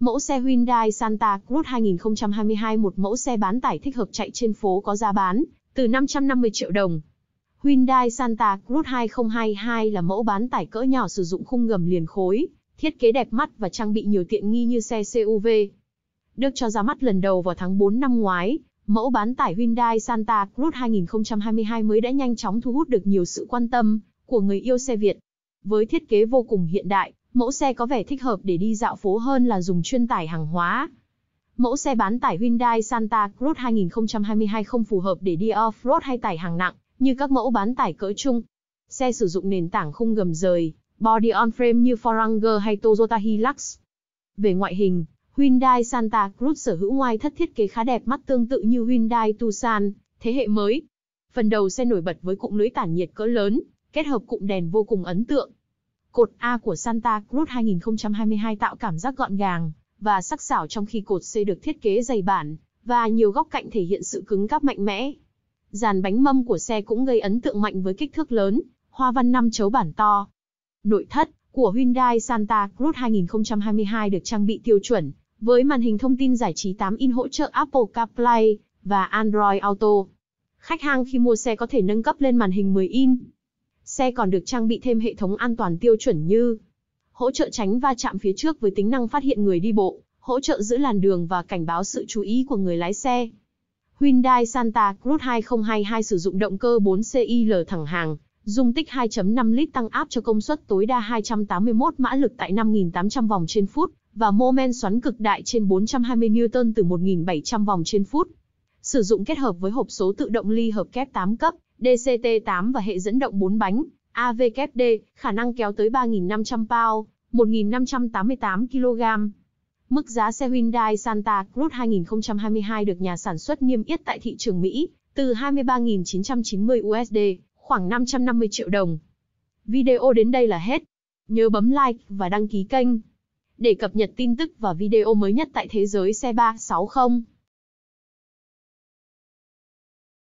Mẫu xe Hyundai Santa Cruz 2022 một mẫu xe bán tải thích hợp chạy trên phố có giá bán từ 550 triệu đồng. Hyundai Santa Cruz 2022 là mẫu bán tải cỡ nhỏ sử dụng khung gầm liền khối, thiết kế đẹp mắt và trang bị nhiều tiện nghi như xe CUV. Được cho ra mắt lần đầu vào tháng 4 năm ngoái, mẫu bán tải Hyundai Santa Cruz 2022 mới đã nhanh chóng thu hút được nhiều sự quan tâm của người yêu xe Việt. Với thiết kế vô cùng hiện đại, Mẫu xe có vẻ thích hợp để đi dạo phố hơn là dùng chuyên tải hàng hóa. Mẫu xe bán tải Hyundai Santa Cruz 2022 không phù hợp để đi off-road hay tải hàng nặng, như các mẫu bán tải cỡ trung. Xe sử dụng nền tảng khung gầm rời, body on frame như Ford Ranger hay Toyota Hilux. Về ngoại hình, Hyundai Santa Cruz sở hữu ngoài thất thiết kế khá đẹp mắt tương tự như Hyundai Tucson, thế hệ mới. Phần đầu xe nổi bật với cụm lưới tản nhiệt cỡ lớn, kết hợp cụm đèn vô cùng ấn tượng, Cột A của Santa Cruz 2022 tạo cảm giác gọn gàng và sắc sảo trong khi cột C được thiết kế dày bản và nhiều góc cạnh thể hiện sự cứng cáp mạnh mẽ. Dàn bánh mâm của xe cũng gây ấn tượng mạnh với kích thước lớn, hoa văn năm chấu bản to. Nội thất của Hyundai Santa Cruz 2022 được trang bị tiêu chuẩn với màn hình thông tin giải trí 8 in hỗ trợ Apple CarPlay và Android Auto. Khách hàng khi mua xe có thể nâng cấp lên màn hình 10 inch. Xe còn được trang bị thêm hệ thống an toàn tiêu chuẩn như hỗ trợ tránh va chạm phía trước với tính năng phát hiện người đi bộ, hỗ trợ giữ làn đường và cảnh báo sự chú ý của người lái xe. Hyundai Santa Cruz 2022 sử dụng động cơ 4CIL thẳng hàng, dung tích 2.5 lít tăng áp cho công suất tối đa 281 mã lực tại 5.800 vòng trên phút và mô men xoắn cực đại trên 420 Newton từ 1.700 vòng trên phút. Sử dụng kết hợp với hộp số tự động ly hợp kép 8 cấp, DCT8 và hệ dẫn động 4 bánh, AVKD, khả năng kéo tới 3.500 pound, 1.588 kg. Mức giá xe Hyundai Santa Cruz 2022 được nhà sản xuất niêm yết tại thị trường Mỹ, từ 23.990 USD, khoảng 550 triệu đồng. Video đến đây là hết. Nhớ bấm like và đăng ký kênh để cập nhật tin tức và video mới nhất tại thế giới xe 360.